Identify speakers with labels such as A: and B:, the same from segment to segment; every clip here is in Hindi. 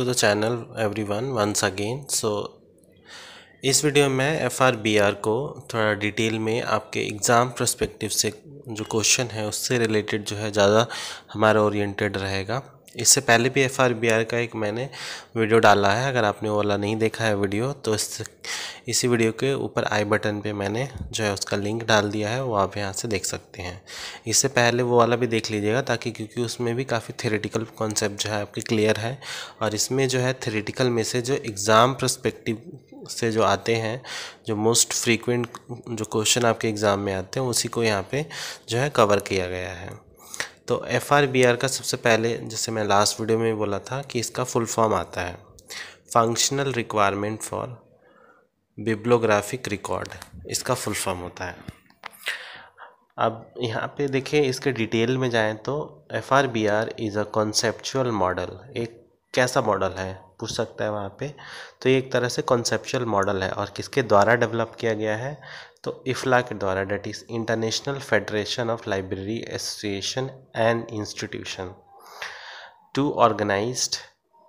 A: to the channel everyone once again so इस वीडियो में एफ आर बी आर को थोड़ा डिटेल में आपके एग्ज़ाम प्रस्पेक्टिव से जो क्वेश्चन है उससे रिलेटेड जो है ज़्यादा हमारा ओरिएंटेड रहेगा इससे पहले भी एफ का एक मैंने वीडियो डाला है अगर आपने वाला नहीं देखा है वीडियो तो इस इसी वीडियो के ऊपर आई बटन पे मैंने जो है उसका लिंक डाल दिया है वो आप यहाँ से देख सकते हैं इससे पहले वो वाला भी देख लीजिएगा ताकि क्योंकि उसमें भी काफ़ी थेरेटिकल कॉन्सेप्ट जो है आपके क्लियर है और इसमें जो है थेरेटिकल में से जो एग्ज़ाम प्रस्पेक्टिव से जो आते हैं जो मोस्ट फ्रीक्वेंट जो क्वेश्चन आपके एग्ज़ाम में आते हैं उसी को यहाँ पे जो है कवर किया गया है तो एफ का सबसे पहले जैसे मैं लास्ट वीडियो में बोला था कि इसका फुल फॉर्म आता है functional requirement for bibliographic record इसका फुल फॉर्म होता है अब यहाँ पे देखिए इसके डिटेल में जाएँ तो F R B R is a conceptual model एक कैसा मॉडल है पूछ सकता है वहाँ पे तो ये एक तरह से कॉन्सेप्चुअल मॉडल है और किसके द्वारा डेवलप किया गया है तो इफ्ला के द्वारा that is International Federation of Library Association and Institution to organize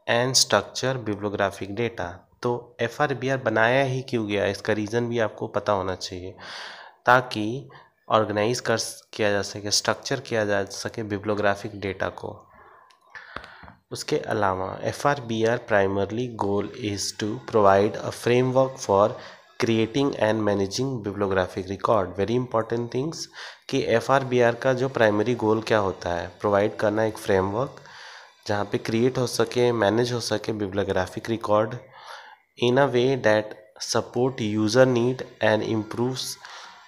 A: and structure bibliographic data तो एफ बनाया ही क्यों गया इसका रीज़न भी आपको पता होना चाहिए ताकि ऑर्गेनाइज कर किया जा सके स्ट्रक्चर किया जा सके बिब्लोग्राफिक डेटा को उसके अलावा F R B R primarily goal is to provide a framework for creating and managing bibliographic record very important things कि एफ आर बी आर का जो प्राइमरी गोल क्या होता है प्रोवाइड करना एक फ्रेमवर्क जहाँ पे क्रिएट हो सके मैनेज हो सके bibliographic record in a way that support user need and improves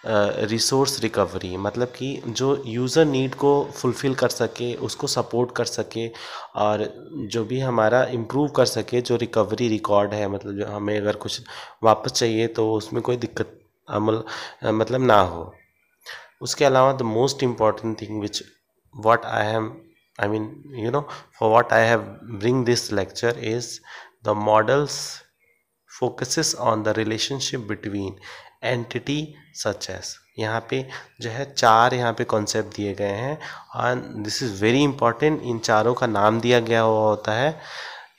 A: resource recovery मतलब कि जो यूज़र नीड को फुलफ़िल कर सके उसको सपोर्ट कर सके और जो भी हमारा इम्प्रूव कर सके जो रिकवरी रिकॉर्ड है मतलब जो हमें अगर कुछ वापस चाहिए तो उसमें कोई दिक्कत अमल मतलब ना हो उसके अलावा the most important thing which what I am I mean you know for what I have bring this lecture is the models focuses on the relationship between entity such यहाँ पे जो है चार यहाँ पे कॉन्सेप्ट दिए गए हैं और दिस इज़ वेरी इंपॉर्टेंट इन चारों का नाम दिया गया हुआ होता है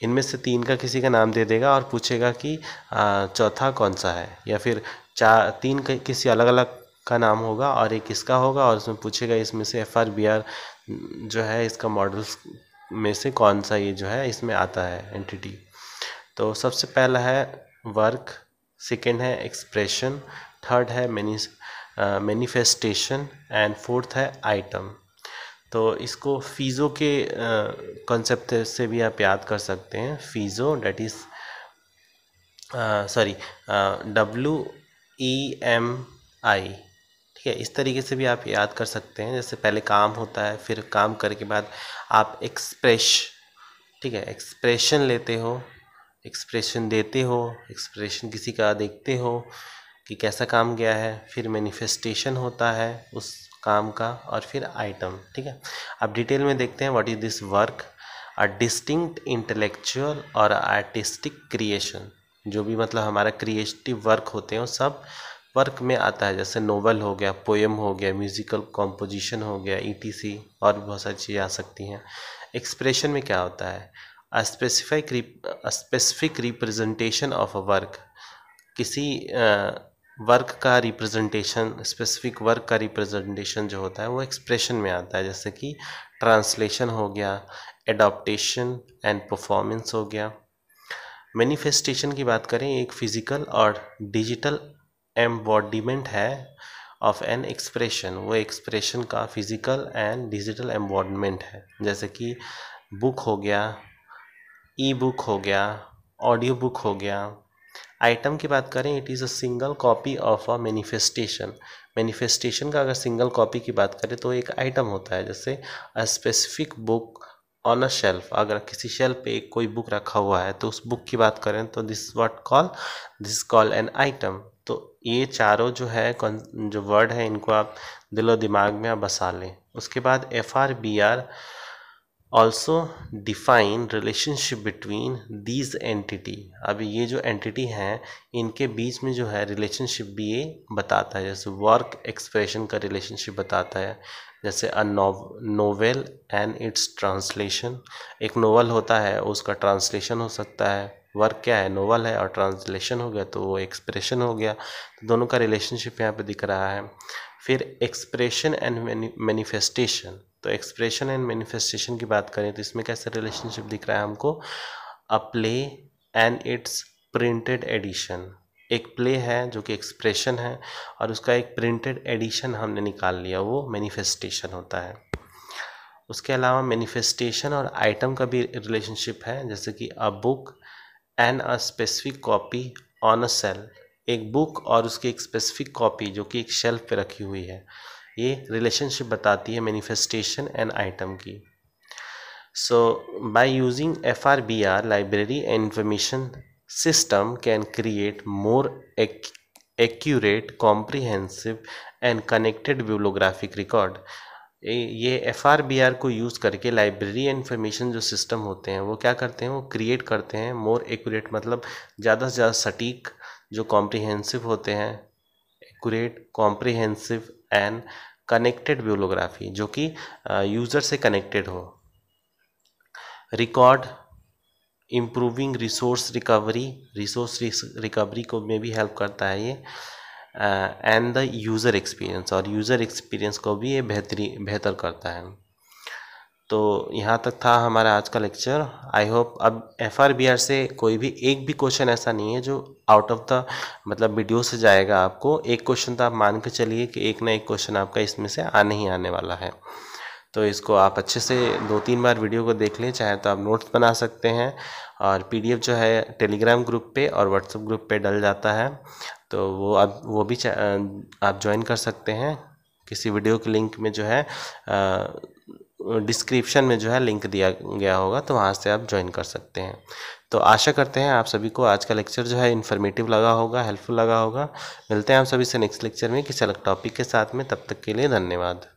A: इनमें से तीन का किसी का नाम दे देगा और पूछेगा कि चौथा कौन सा है या फिर चार तीन का किसी अलग अलग का नाम होगा और एक किसका होगा और उसमें पूछेगा इसमें से एफ आर बी आर जो है इसका मॉडल्स में से कौन सा ये जो है इसमें आता है एंटिटी तो सबसे पहला है वर्क सेकेंड है एक्सप्रेशन थर्ड है मैनी मैनिफेस्टेशन एंड फोर्थ है आइटम तो इसको फीज़ो के uh, से भी आप याद कर सकते हैं फीज़ो that is sorry W E M I ठीक है इस तरीके से भी आप याद कर सकते हैं जैसे पहले काम होता है फिर काम करके बाद आप एक्सप्रेश ठीक है एक्सप्रेशन लेते हो एक्सप्रेशन देते हो एक्सप्रेशन किसी का देखते हो कि कैसा काम गया है फिर मैनिफेस्टेशन होता है उस काम का और फिर आइटम ठीक है अब डिटेल में देखते हैं what is this work a distinct intellectual और आर्टिस्टिक क्रिएशन जो भी मतलब हमारा क्रिएटिव वर्क होते हैं वो सब वर्क में आता है जैसे नोवेल हो गया पोएम हो गया म्यूजिकल कॉम्पोजिशन हो गया ई और भी बहुत सारी चीज़ें आ सकती हैं एक्सप्रेशन में क्या होता है specific specific representation of a work किसी वर्क का रिप्रेजेंटेशन स्पेसिफिक वर्क का रिप्रेजेंटेशन जो होता है वो एक्सप्रेशन में आता है जैसे कि ट्रांसलेशन हो गया एडॉप्टेशन एंड परफॉर्मेंस हो गया मैनिफेस्टेशन की बात करें एक फिज़िकल और डिजिटल एम्बॉडीमेंट है ऑफ एन एक्सप्रेशन वो एक्सप्रेशन का फिज़िकल एंड डिजिटल एम्बॉडमेंट है जैसे कि बुक हो गया ई बुक हो गया ऑडियो बुक हो गया आइटम की बात करें it is a single copy of a manifestation manifestation का अगर सिंगल कॉपी की बात करें तो एक आइटम होता है जैसे a specific book on a shelf अगर किसी शेल्फ पे कोई बुक रखा हुआ है तो उस बुक की बात करें तो this what call this call an item तो ये चारों जो है जो वर्ड है इनको आप दिलो दिमाग में आप बसा लें उसके बाद F R B R also define relationship between these entity अब ये जो एंटिटी हैं इनके बीच में जो है रिलेशनशिप भी ये बताता है जैसे वर्क एक्सप्रेशन का रिलेशनशिप बताता है जैसे a novel and its translation एक नोवेल होता है उसका ट्रांसलेशन हो सकता है वर्क क्या है नोवल है और ट्रांसलेशन हो गया तो वो एक्सप्रेशन हो गया तो दोनों का रिलेशनशिप यहाँ पर दिख रहा है फिर एक्सप्रेशन एंड मैनिफेस्टेशन तो एक्सप्रेशन एंड मैनिफेस्टेशन की बात करें तो इसमें कैसा रिलेशनशिप दिख रहा है हमको a play and its printed edition एक प्ले है जो कि एक्सप्रेशन है और उसका एक प्रिंटेड एडिशन हमने निकाल लिया वो मैनिफेस्टेशन होता है उसके अलावा मैनिफेस्टेशन और आइटम का भी रिलेशनशिप है जैसे कि a book and a specific copy on a shelf एक बुक और उसकी एक स्पेसिफिक कॉपी जो कि एक शेल्फ पे रखी हुई है ये रिलेशनशिप बताती है मैनिफेस्टेशन एंड आइटम की so by using F R B R library and information system can create more accurate comprehensive and connected connected record ये एफ आर बी आर को यूज़ करके लाइब्रेरी इन्फॉर्मेशन जो सिस्टम होते हैं वो क्या करते हैं वो क्रिएट करते हैं मोर एक्यूरेट मतलब ज़्यादा से ज़्यादा सटीक जो कॉम्प्रिहेंसिव होते हैं accurate comprehensive and connected bibliography जो कि यूज़र uh, से कनेक्टेड हो record improving resource recovery resource recovery को में भी हेल्प करता है ये एंड द यूज़र एक्सपीरियंस और यूज़र एक्सपीरियंस को भी ये बेहतरी बेहतर करता है तो यहाँ तक था हमारा आज का लेक्चर आई होप अब एफ से कोई भी एक भी क्वेश्चन ऐसा नहीं है जो आउट ऑफ द मतलब वीडियो से जाएगा आपको एक क्वेश्चन तो आप मान के चलिए कि एक ना एक क्वेश्चन आपका इसमें से आने ही आने वाला है तो इसको आप अच्छे से दो तीन बार वीडियो को देख लें चाहे तो आप नोट्स बना सकते हैं और पी जो है टेलीग्राम ग्रुप पे और व्हाट्सअप ग्रुप पे डल जाता है तो वो अब वो भी आप ज्वाइन कर सकते हैं किसी वीडियो के लिंक में जो है आ, डिस्क्रिप्शन में जो है लिंक दिया गया होगा तो वहाँ से आप ज्वाइन कर सकते हैं तो आशा करते हैं आप सभी को आज का लेक्चर जो है इन्फॉर्मेटिव लगा होगा हेल्पफुल लगा होगा मिलते हैं आप सभी से नेक्स्ट लेक्चर में किसी अलग टॉपिक के साथ में तब तक के लिए धन्यवाद